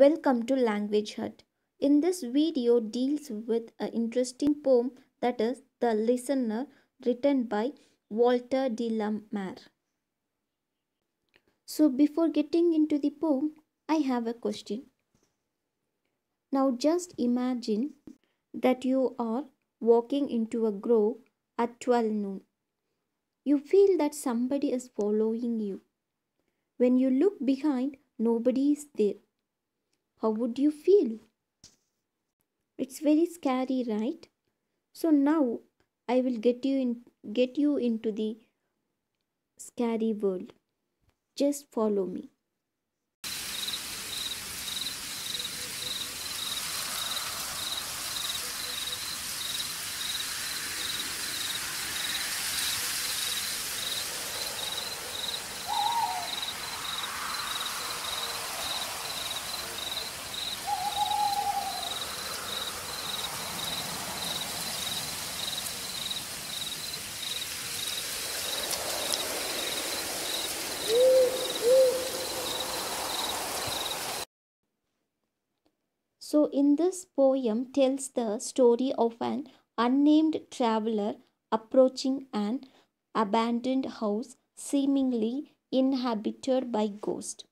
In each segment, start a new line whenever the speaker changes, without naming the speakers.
Welcome to Language Hut. In this video deals with an interesting poem that is The Listener written by Walter de la Mare. So before getting into the poem, I have a question. Now just imagine that you are walking into a grove at 12 noon. You feel that somebody is following you. When you look behind, nobody is there how would you feel? It's very scary, right? So now I will get you in get you into the scary world. Just follow me. in this poem tells the story of an unnamed traveler approaching an abandoned house seemingly inhabited by ghosts,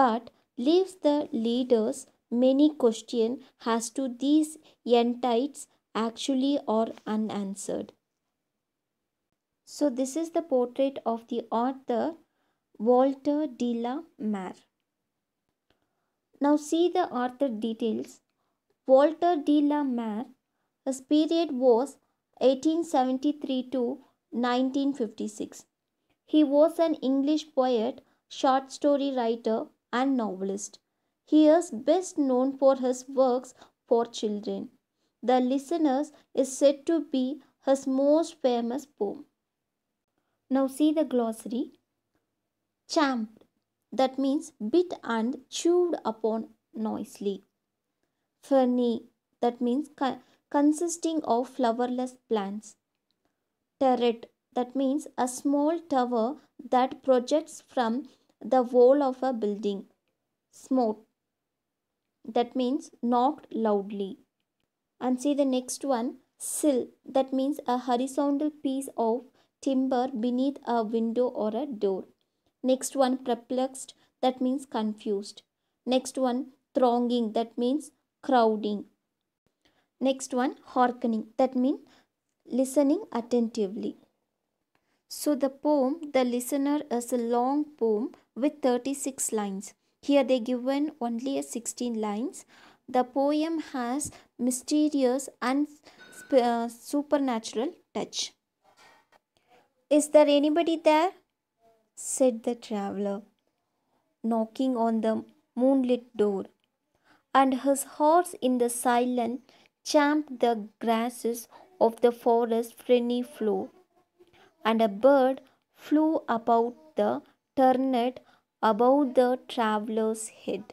but leaves the leaders many questions as to these entites actually are unanswered. So this is the portrait of the author Walter de la Mare. Now see the author details. Walter de la Mare, his period was 1873 to 1956. He was an English poet, short story writer, and novelist. He is best known for his works for children. The Listeners is said to be his most famous poem. Now see the glossary. Champ that means bit and chewed upon noisily. Ferny. that means co- consisting of flowerless plants. Turret, that means a small tower that projects from the wall of a building. Smote, that means knocked loudly. And see the next one, sill, that means a horizontal piece of timber beneath a window or a door. Next one, perplexed, that means confused. Next one, thronging, that means crowding. Next one, hearkening, that means listening attentively. So the poem, The Listener, is a long poem with 36 lines. Here they given only 16 lines. The poem has mysterious and uh, supernatural touch. Is there anybody there? said the traveler, knocking on the moonlit door. And his horse in the silence champed the grasses of the forest frenny floor. And a bird flew about the turnet above the traveller's head.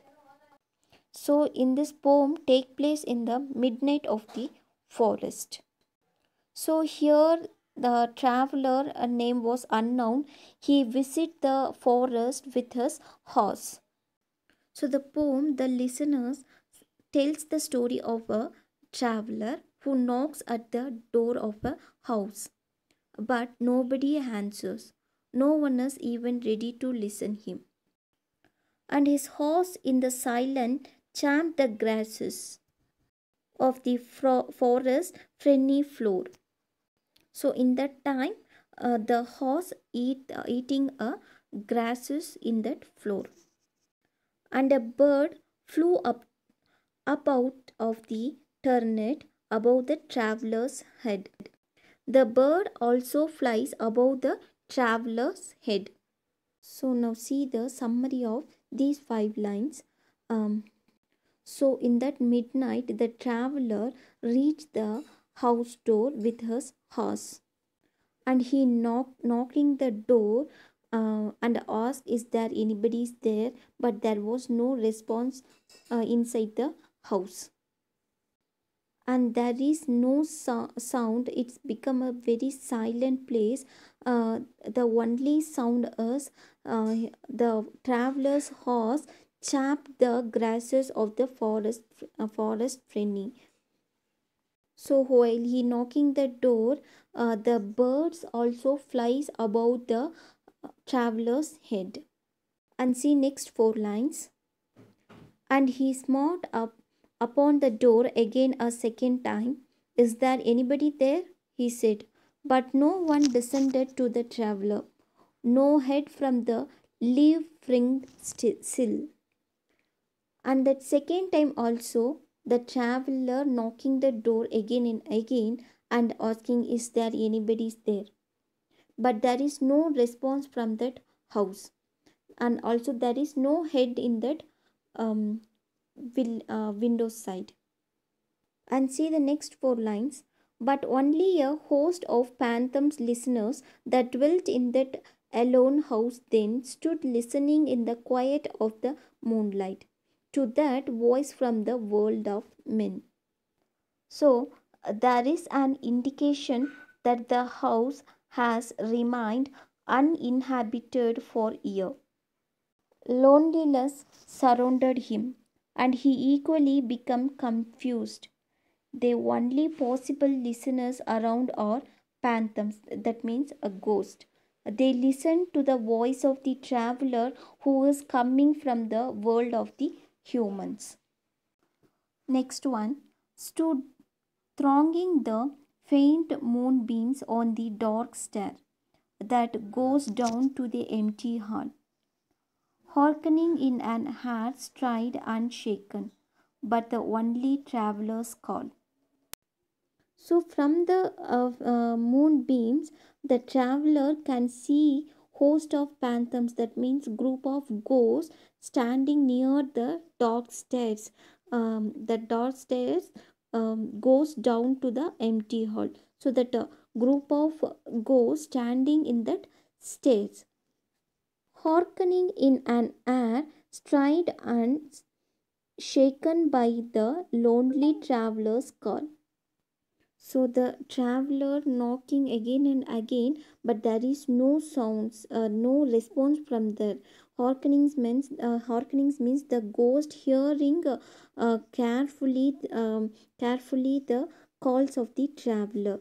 So, in this poem, take place in the midnight of the forest. So, here the traveler name was unknown he visited the forest with his horse so the poem the listeners tells the story of a traveler who knocks at the door of a house but nobody answers no one is even ready to listen him and his horse in the silence champed the grasses of the forest friendly floor so in that time uh, the horse eat uh, eating a grasses in that floor and a bird flew up up out of the turret above the traveler's head the bird also flies above the traveler's head so now see the summary of these five lines um, so in that midnight the traveler reached the house door with his horse and he knocked knocking the door uh, and asked is there anybody there but there was no response uh, inside the house and there is no so sound it's become a very silent place uh, the only sound is uh, the traveler's horse chapped the grasses of the forest uh, forest friendly so while he knocking the door, uh, the birds also flies about the uh, traveler's head. And see next four lines. And he smote up upon the door again a second time. Is there anybody there? He said. But no one descended to the traveler. No head from the leaf fringed sill. And that second time also the traveler knocking the door again and again and asking, Is there anybody there? But there is no response from that house. And also, there is no head in that um, will, uh, window side. And see the next four lines. But only a host of Pantham's listeners that dwelt in that alone house then stood listening in the quiet of the moonlight to that voice from the world of men. So, uh, there is an indication that the house has remained uninhabited for year. Loneliness surrounded him and he equally became confused. The only possible listeners around are phantoms, that means a ghost. They listened to the voice of the traveler who was coming from the world of the humans. Next one stood thronging the faint moonbeams on the dark stair that goes down to the empty hall, hearkening in an heart's stride unshaken, but the only traveller's call. So, from the uh, uh, moonbeams, the traveler can see host of phantoms, that means group of ghosts standing near the dark stairs. Um, the dark stairs um, goes down to the empty hall. So that a group of ghosts standing in that stairs. harkening in an air, stride and shaken by the lonely traveler's call. So the traveler knocking again and again, but there is no sounds, uh, no response from there. Hearkenings means uh, means the ghost hearing uh, uh, carefully um, carefully the calls of the traveler.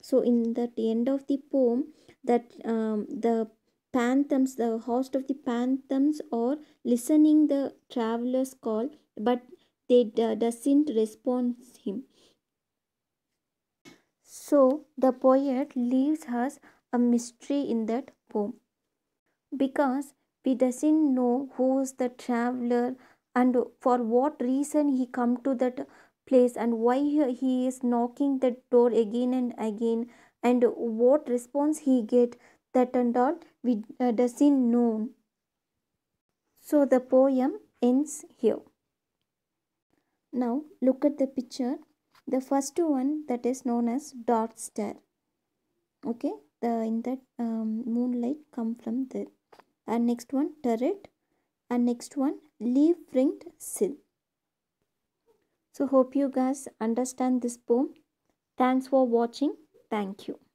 So in the end of the poem, that um, the phantoms, the host of the phantoms, are listening the traveler's call, but they doesn't respond him. So the poet leaves us a mystery in that poem because we doesn't know who is the traveler and for what reason he come to that place and why he is knocking the door again and again and what response he get that and all we uh, doesn't know so the poem ends here now look at the picture the first one that is known as dark star okay the in that um, moonlight come from there and next one turret and next one leaf ringed sill. So hope you guys understand this poem. Thanks for watching. Thank you.